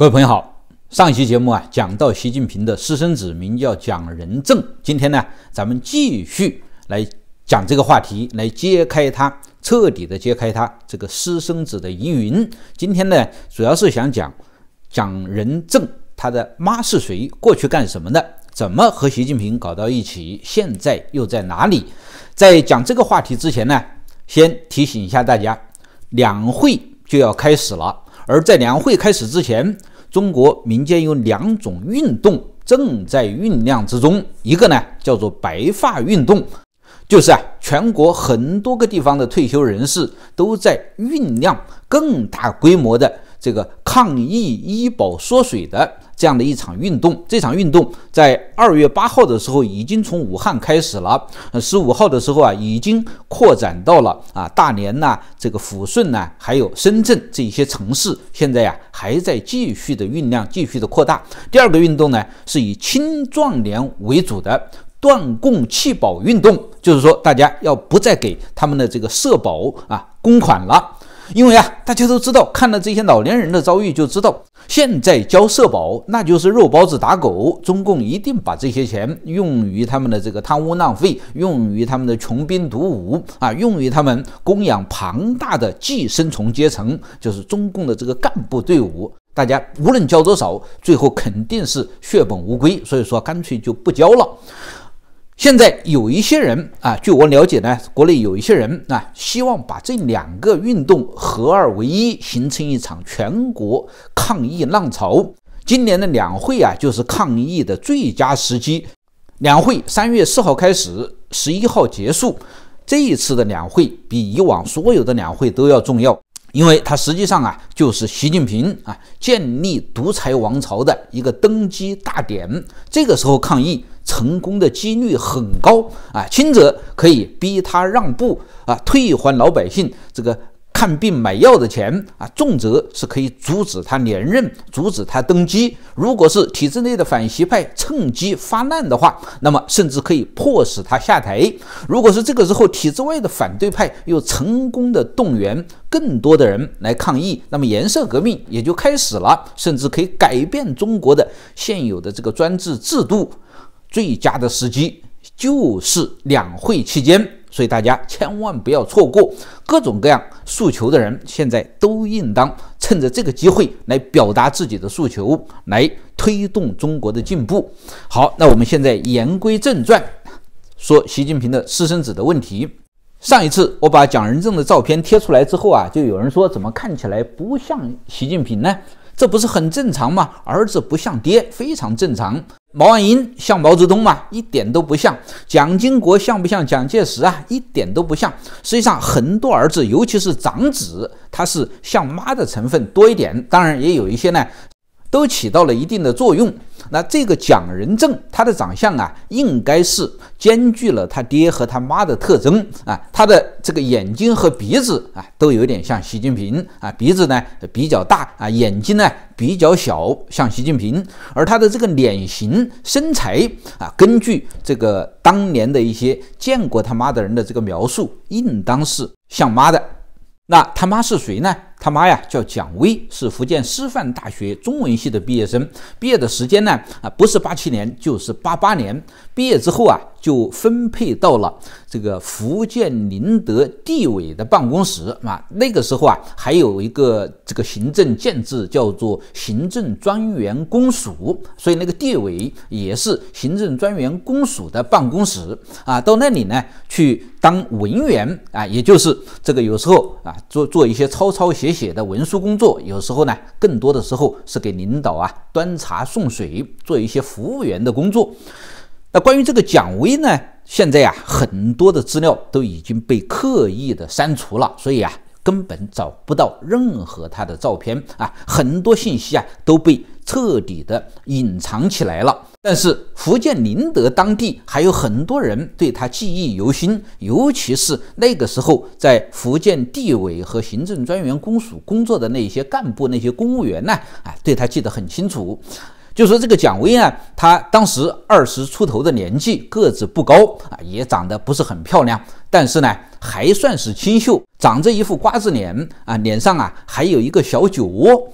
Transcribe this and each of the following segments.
各位朋友好，上一期节目啊讲到习近平的私生子名叫蒋仁正，今天呢咱们继续来讲这个话题，来揭开他彻底的揭开他这个私生子的疑云。今天呢主要是想讲蒋仁正他的妈是谁，过去干什么的，怎么和习近平搞到一起，现在又在哪里？在讲这个话题之前呢，先提醒一下大家，两会就要开始了，而在两会开始之前。中国民间有两种运动正在酝酿之中，一个呢叫做“白发运动”，就是啊，全国很多个地方的退休人士都在酝酿更大规模的这个抗疫医保缩水的。这样的一场运动，这场运动在二月八号的时候已经从武汉开始了，呃，十五号的时候啊，已经扩展到了啊大连呐，这个抚顺呐，还有深圳这些城市，现在呀还在继续的酝酿，继续的扩大。第二个运动呢，是以青壮年为主的断供弃保运动，就是说大家要不再给他们的这个社保啊公款了，因为啊大家都知道，看了这些老年人的遭遇就知道。现在交社保，那就是肉包子打狗。中共一定把这些钱用于他们的这个贪污浪费，用于他们的穷兵黩武啊，用于他们供养庞大的寄生虫阶层，就是中共的这个干部队伍。大家无论交多少，最后肯定是血本无归。所以说，干脆就不交了。现在有一些人啊，据我了解呢，国内有一些人啊，希望把这两个运动合二为一，形成一场全国抗疫浪潮。今年的两会啊，就是抗议的最佳时机。两会三月四号开始，十一号结束。这一次的两会比以往所有的两会都要重要，因为它实际上啊，就是习近平啊建立独裁王朝的一个登基大典。这个时候抗议。成功的几率很高啊，轻则可以逼他让步啊，退还老百姓这个看病买药的钱啊，重则是可以阻止他连任，阻止他登基。如果是体制内的反习派趁机发难的话，那么甚至可以迫使他下台。如果是这个时候体制外的反对派又成功的动员更多的人来抗议，那么颜色革命也就开始了，甚至可以改变中国的现有的这个专制制度。最佳的时机就是两会期间，所以大家千万不要错过。各种各样诉求的人，现在都应当趁着这个机会来表达自己的诉求，来推动中国的进步。好，那我们现在言归正传，说习近平的私生子的问题。上一次我把蒋仁正的照片贴出来之后啊，就有人说怎么看起来不像习近平呢？这不是很正常吗？儿子不像爹，非常正常。毛岸英像毛泽东吗？一点都不像。蒋经国像不像蒋介石啊？一点都不像。实际上，很多儿子，尤其是长子，他是像妈的成分多一点，当然也有一些呢。都起到了一定的作用。那这个蒋仁正，他的长相啊，应该是兼具了他爹和他妈的特征啊。他的这个眼睛和鼻子啊，都有点像习近平啊，鼻子呢比较大啊，眼睛呢比较小，像习近平。而他的这个脸型身材啊，根据这个当年的一些见过他妈的人的这个描述，应当是像妈的。那他妈是谁呢？他妈呀，叫蒋威，是福建师范大学中文系的毕业生。毕业的时间呢，啊，不是八七年，就是八八年。毕业之后啊，就分配到了这个福建宁德地委的办公室。啊，那个时候啊，还有一个这个行政建制叫做行政专员公署，所以那个地委也是行政专员公署的办公室。啊，到那里呢去当文员啊，也就是这个有时候啊，做做一些抄抄写。写的文书工作，有时候呢，更多的时候是给领导啊端茶送水，做一些服务员的工作。那关于这个蒋薇呢，现在啊，很多的资料都已经被刻意的删除了，所以啊，根本找不到任何她的照片啊，很多信息啊都被彻底的隐藏起来了。但是福建宁德当地还有很多人对他记忆犹新，尤其是那个时候在福建地委和行政专员公署工作的那些干部、那些公务员呢，啊，对他记得很清楚。就说这个蒋威呢，他当时二十出头的年纪，个子不高啊，也长得不是很漂亮，但是呢，还算是清秀，长着一副瓜子脸啊，脸上啊还有一个小酒窝。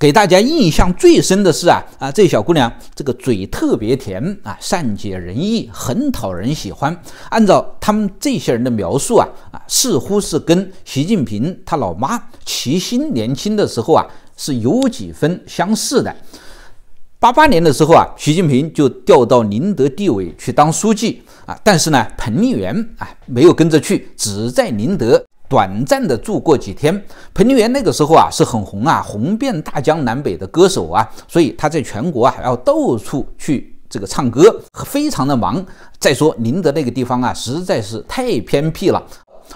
给大家印象最深的是啊啊，这小姑娘这个嘴特别甜啊，善解人意，很讨人喜欢。按照他们这些人的描述啊啊，似乎是跟习近平他老妈齐心年轻的时候啊是有几分相似的。八八年的时候啊，习近平就调到宁德地委去当书记啊，但是呢，彭丽媛啊没有跟着去，只在宁德。短暂的住过几天，彭丽媛那个时候啊是很红啊，红遍大江南北的歌手啊，所以他在全国啊还要到处去这个唱歌，非常的忙。再说宁德那个地方啊实在是太偏僻了，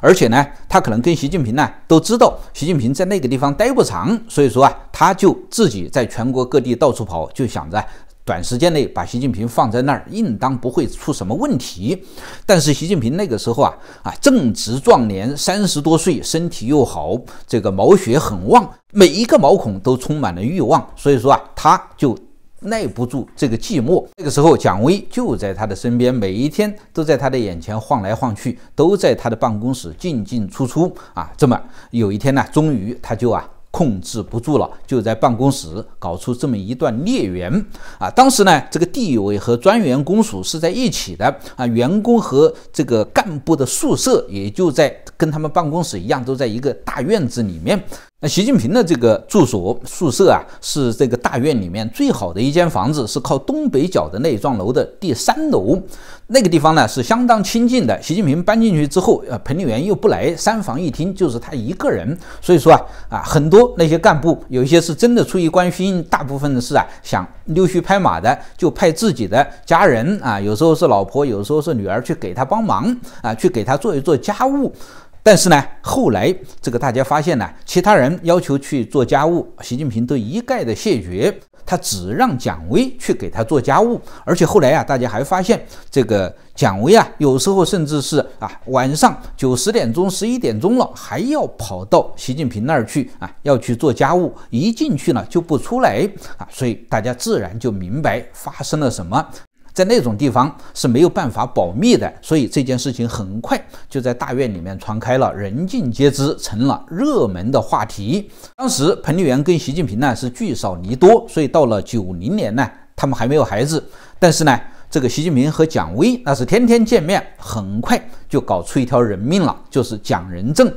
而且呢，他可能跟习近平呢都知道，习近平在那个地方待不长，所以说啊，他就自己在全国各地到处跑，就想着。短时间内把习近平放在那儿，应当不会出什么问题。但是习近平那个时候啊啊正值壮年，三十多岁，身体又好，这个毛血很旺，每一个毛孔都充满了欲望。所以说啊，他就耐不住这个寂寞。那个时候，蒋威就在他的身边，每一天都在他的眼前晃来晃去，都在他的办公室进进出出啊。这么有一天呢，终于他就啊。控制不住了，就在办公室搞出这么一段孽缘啊！当时呢，这个地委和专员公署是在一起的啊，员工和这个干部的宿舍也就在跟他们办公室一样，都在一个大院子里面。那习近平的这个住所宿舍啊，是这个大院里面最好的一间房子，是靠东北角的那一幢楼的第三楼。那个地方呢是相当清静的。习近平搬进去之后，呃，彭丽媛又不来，三房一厅就是他一个人。所以说啊啊，很多那些干部有一些是真的出于关心，大部分的是啊想溜须拍马的，就派自己的家人啊，有时候是老婆，有时候是女儿去给他帮忙啊，去给他做一做家务。但是呢，后来这个大家发现呢，其他人要求去做家务，习近平都一概的谢绝，他只让蒋薇去给他做家务。而且后来啊，大家还发现这个蒋薇啊，有时候甚至是啊，晚上九十点钟、十一点钟了，还要跑到习近平那儿去啊，要去做家务，一进去呢就不出来啊，所以大家自然就明白发生了什么。在那种地方是没有办法保密的，所以这件事情很快就在大院里面传开了，人尽皆知，成了热门的话题。当时彭丽媛跟习近平呢是聚少离多，所以到了九零年呢，他们还没有孩子。但是呢，这个习近平和蒋薇那是天天见面，很快就搞出一条人命了，就是蒋仁正。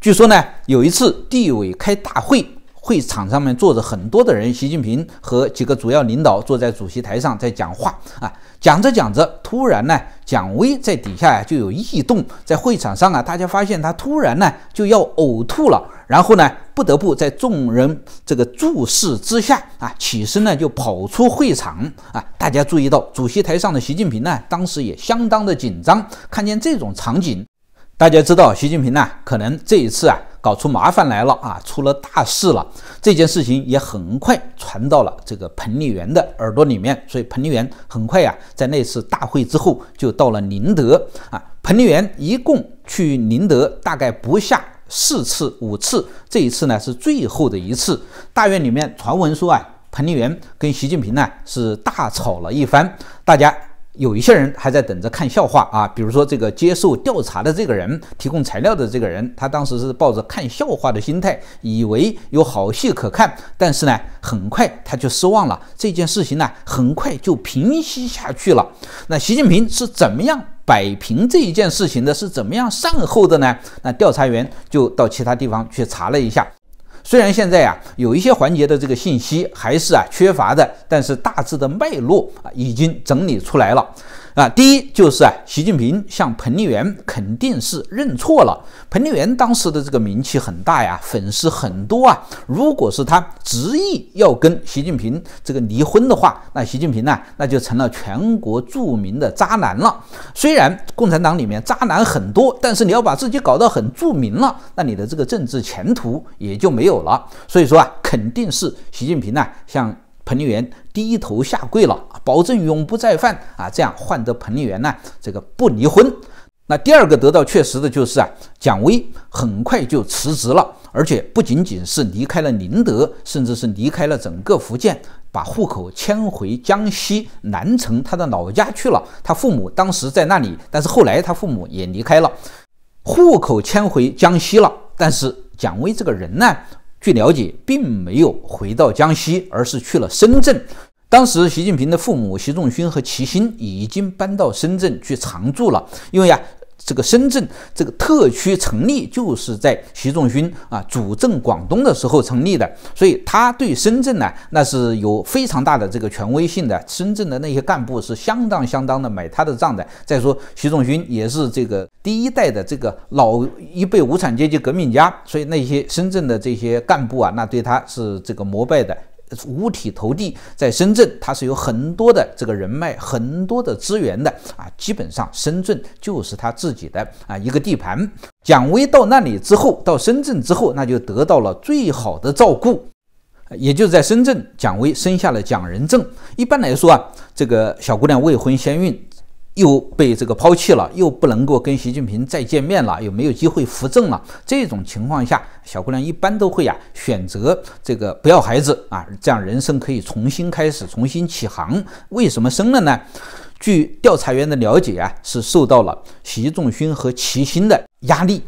据说呢，有一次地委开大会。会场上面坐着很多的人，习近平和几个主要领导坐在主席台上在讲话啊，讲着讲着，突然呢，蒋威在底下就有异动，在会场上啊，大家发现他突然呢就要呕吐了，然后呢，不得不在众人这个注视之下啊，起身呢就跑出会场啊，大家注意到主席台上的习近平呢，当时也相当的紧张，看见这种场景，大家知道习近平呢，可能这一次啊。搞出麻烦来了啊！出了大事了，这件事情也很快传到了这个彭丽媛的耳朵里面，所以彭丽媛很快呀，在那次大会之后就到了宁德啊。彭丽媛一共去宁德大概不下四次五次，这一次呢是最后的一次。大院里面传闻说啊，彭丽媛跟习近平呢是大吵了一番。大家。有一些人还在等着看笑话啊，比如说这个接受调查的这个人，提供材料的这个人，他当时是抱着看笑话的心态，以为有好戏可看，但是呢，很快他就失望了。这件事情呢，很快就平息下去了。那习近平是怎么样摆平这一件事情的？是怎么样善后的呢？那调查员就到其他地方去查了一下。虽然现在呀，有一些环节的这个信息还是啊缺乏的，但是大致的脉络啊已经整理出来了。啊，第一就是啊，习近平向彭丽媛肯定是认错了。彭丽媛当时的这个名气很大呀，粉丝很多啊。如果是他执意要跟习近平这个离婚的话，那习近平呢，那就成了全国著名的渣男了。虽然共产党里面渣男很多，但是你要把自己搞得很著名了，那你的这个政治前途也就没有了。所以说啊，肯定是习近平呢向。彭丽媛低头下跪了，保证永不再犯啊！这样换得彭丽媛呢，这个不离婚。那第二个得到确实的就是啊，蒋威很快就辞职了，而且不仅仅是离开了宁德，甚至是离开了整个福建，把户口迁回江西南城他的老家去了。他父母当时在那里，但是后来他父母也离开了，户口迁回江西了。但是蒋威这个人呢？据了解，并没有回到江西，而是去了深圳。当时，习近平的父母习仲勋和齐心已经搬到深圳去常住了，因为啊。这个深圳这个特区成立，就是在习仲勋啊主政广东的时候成立的，所以他对深圳呢，那是有非常大的这个权威性的。深圳的那些干部是相当相当的买他的账的。再说，习仲勋也是这个第一代的这个老一辈无产阶级革命家，所以那些深圳的这些干部啊，那对他是这个膜拜的。五体投地，在深圳它是有很多的这个人脉，很多的资源的啊，基本上深圳就是他自己的啊一个地盘。蒋薇到那里之后，到深圳之后，那就得到了最好的照顾，也就是在深圳，蒋薇生下了蒋仁正。一般来说啊，这个小姑娘未婚先孕。又被这个抛弃了，又不能够跟习近平再见面了，又没有机会扶正了。这种情况下，小姑娘一般都会呀选择这个不要孩子啊，这样人生可以重新开始，重新起航。为什么生了呢？据调查员的了解啊，是受到了习仲勋和齐心的压力。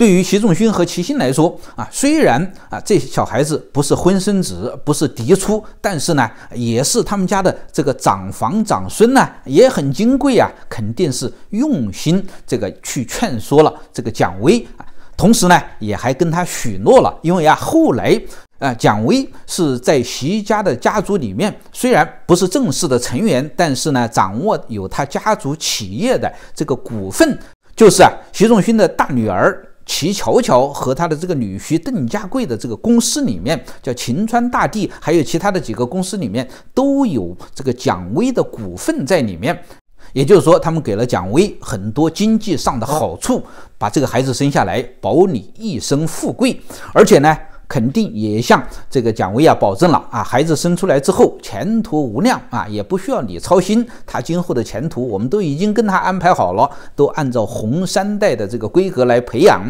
对于习仲勋和齐心来说啊，虽然啊这小孩子不是婚生子，不是嫡出，但是呢，也是他们家的这个长房长孙呢，也很金贵啊，肯定是用心这个去劝说了这个蒋威啊，同时呢，也还跟他许诺了，因为啊后来啊蒋威是在习家的家族里面，虽然不是正式的成员，但是呢，掌握有他家族企业的这个股份，就是啊习仲勋的大女儿。齐乔乔和他的这个女婿邓家贵的这个公司里面，叫秦川大地，还有其他的几个公司里面都有这个蒋威的股份在里面。也就是说，他们给了蒋威很多经济上的好处，把这个孩子生下来，保你一生富贵。而且呢。肯定也向这个蒋维亚保证了啊，孩子生出来之后前途无量啊，也不需要你操心，他今后的前途我们都已经跟他安排好了，都按照红三代的这个规格来培养。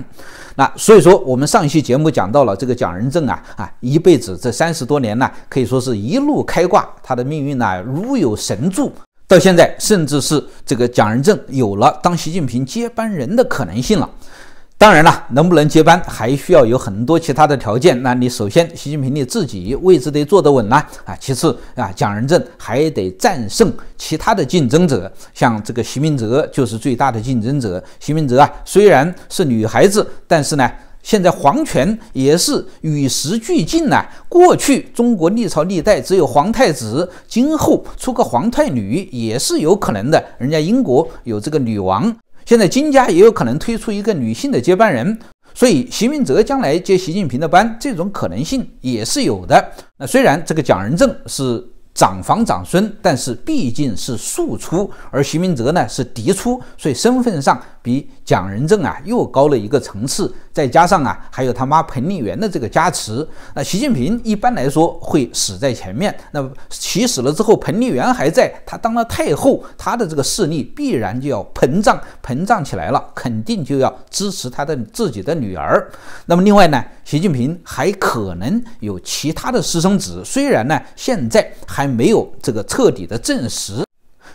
那所以说，我们上一期节目讲到了这个蒋仁正啊啊，一辈子这三十多年呢，可以说是一路开挂，他的命运呢如有神助，到现在甚至是这个蒋仁正有了当习近平接班人的可能性了。当然了，能不能接班还需要有很多其他的条件。那你首先，习近平你自己位置得坐得稳呢，啊，其次啊，蒋仁政还得战胜其他的竞争者，像这个习明哲就是最大的竞争者。习明哲啊，虽然是女孩子，但是呢，现在皇权也是与时俱进呐。过去中国历朝历代只有皇太子，今后出个皇太女也是有可能的。人家英国有这个女王。现在金家也有可能推出一个女性的接班人，所以习明泽将来接习近平的班，这种可能性也是有的。那虽然这个蒋仁正是长房长孙，但是毕竟是庶出，而徐明泽呢是嫡出，所以身份上比蒋仁正啊又高了一个层次。再加上啊，还有他妈彭丽媛的这个加持，那习近平一般来说会死在前面。那其死了之后，彭丽媛还在，她当了太后，她的这个势力必然就要膨胀，膨胀起来了，肯定就要支持她的自己的女儿。那么另外呢，习近平还可能有其他的私生子，虽然呢现在还没有这个彻底的证实。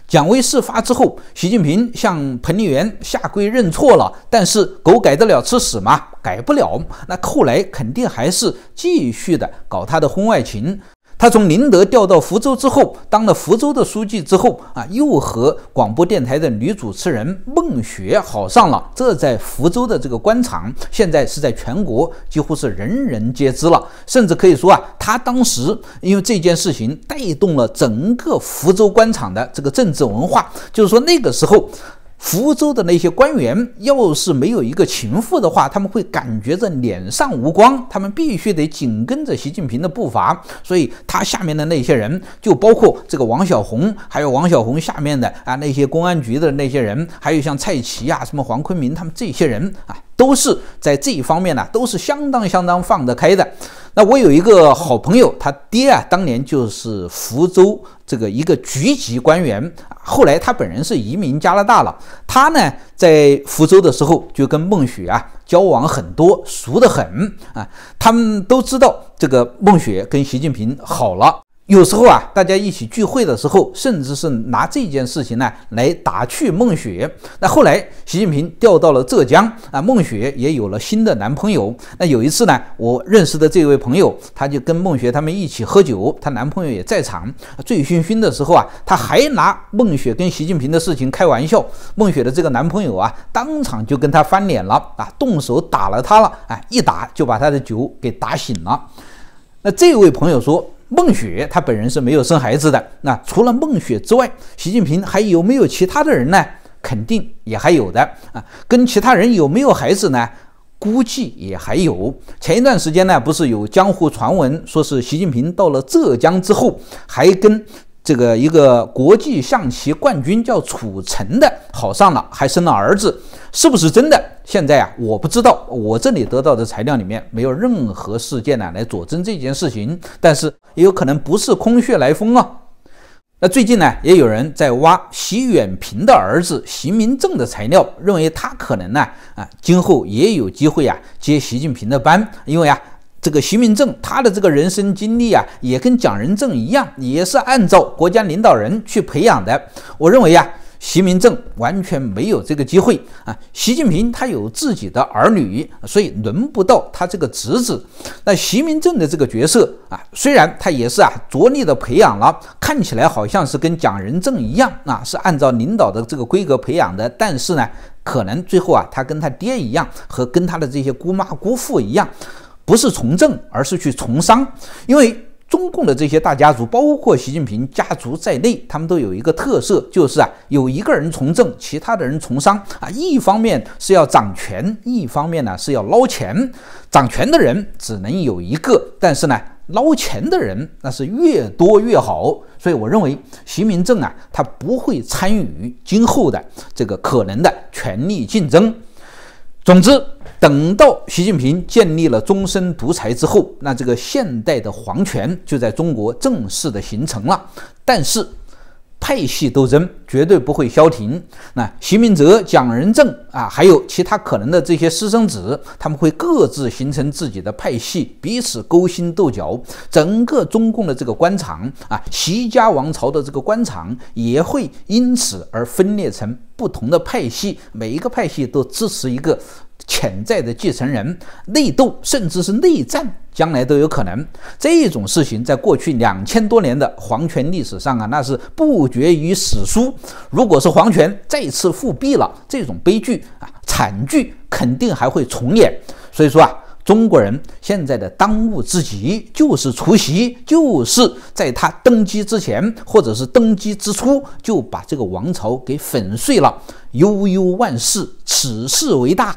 蒋薇事发之后，习近平向彭丽媛下跪认错了，但是狗改得了吃屎吗？改不了，那后来肯定还是继续的搞他的婚外情。他从宁德调到福州之后，当了福州的书记之后啊，又和广播电台的女主持人孟学好上了。这在福州的这个官场，现在是在全国几乎是人人皆知了。甚至可以说啊，他当时因为这件事情带动了整个福州官场的这个政治文化，就是说那个时候。福州的那些官员，要是没有一个情妇的话，他们会感觉着脸上无光。他们必须得紧跟着习近平的步伐，所以他下面的那些人，就包括这个王晓红，还有王晓红下面的啊那些公安局的那些人，还有像蔡奇呀、什么黄坤明他们这些人啊，都是在这一方面呢，都是相当相当放得开的。那我有一个好朋友，他爹啊，当年就是福州这个一个局级官员，后来他本人是移民加拿大了。他呢，在福州的时候就跟孟雪啊交往很多，熟得很啊。他们都知道这个孟雪跟习近平好了。有时候啊，大家一起聚会的时候，甚至是拿这件事情呢来打趣孟雪。那后来习近平调到了浙江啊，孟雪也有了新的男朋友。那有一次呢，我认识的这位朋友，他就跟孟雪他们一起喝酒，她男朋友也在场。醉醺醺的时候啊，他还拿孟雪跟习近平的事情开玩笑。孟雪的这个男朋友啊，当场就跟他翻脸了啊，动手打了他了，啊，一打就把他的酒给打醒了。那这位朋友说。孟雪她本人是没有生孩子的。那除了孟雪之外，习近平还有没有其他的人呢？肯定也还有的啊。跟其他人有没有孩子呢？估计也还有。前一段时间呢，不是有江湖传闻，说是习近平到了浙江之后，还跟。这个一个国际象棋冠军叫楚成的，好上了，还生了儿子，是不是真的？现在啊，我不知道，我这里得到的材料里面没有任何事件呢来佐证这件事情，但是也有可能不是空穴来风啊。那最近呢，也有人在挖习远平的儿子习明正的材料，认为他可能呢啊今后也有机会啊接习近平的班，因为啊。这个徐明正，他的这个人生经历啊，也跟蒋仁正一样，也是按照国家领导人去培养的。我认为啊，徐明正完全没有这个机会啊。习近平他有自己的儿女，所以轮不到他这个侄子。那徐明正的这个角色啊，虽然他也是啊着力的培养了，看起来好像是跟蒋仁正一样啊，是按照领导的这个规格培养的，但是呢，可能最后啊，他跟他爹一样，和跟他的这些姑妈姑父一样。不是从政，而是去从商。因为中共的这些大家族，包括习近平家族在内，他们都有一个特色，就是啊，有一个人从政，其他的人从商啊。一方面是要掌权，一方面呢是要捞钱。掌权的人只能有一个，但是呢，捞钱的人那是越多越好。所以我认为，习近平政啊，他不会参与今后的这个可能的权力竞争。总之。等到习近平建立了终身独裁之后，那这个现代的皇权就在中国正式的形成了。但是派系斗争绝对不会消停。那习明哲、蒋仁正啊，还有其他可能的这些私生子，他们会各自形成自己的派系，彼此勾心斗角。整个中共的这个官场啊，习家王朝的这个官场也会因此而分裂成不同的派系，每一个派系都支持一个。潜在的继承人内斗，甚至是内战，将来都有可能。这种事情，在过去两千多年的皇权历史上啊，那是不绝于史书。如果是皇权再次复辟了，这种悲剧啊、惨剧，肯定还会重演。所以说啊，中国人现在的当务之急，就是除夕，就是在他登基之前，或者是登基之初，就把这个王朝给粉碎了。悠悠万事，此事为大。